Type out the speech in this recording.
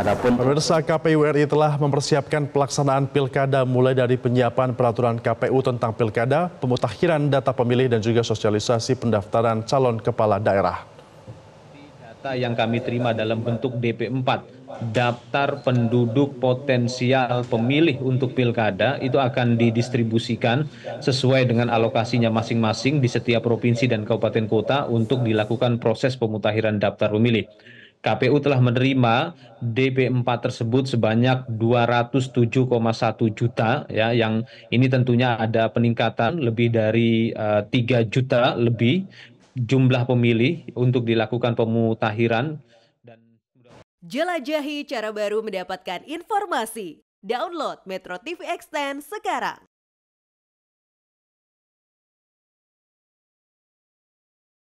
Adapun pemirsa KPU RI telah mempersiapkan pelaksanaan pilkada mulai dari penyiapan peraturan KPU tentang pilkada, pemutakhiran data pemilih dan juga sosialisasi pendaftaran calon kepala daerah. Data yang kami terima dalam bentuk DP4, daftar penduduk potensial pemilih untuk pilkada itu akan didistribusikan sesuai dengan alokasinya masing-masing di setiap provinsi dan kabupaten kota untuk dilakukan proses pemutakhiran daftar pemilih. KPU telah menerima DP4 tersebut sebanyak 207,1 juta ya yang ini tentunya ada peningkatan lebih dari uh, eh, 3 juta lebih jumlah pemilih untuk dilakukan pemutahiran dan jelajahi cara baru mendapatkan informasi. Download Metro TV Extend sekarang.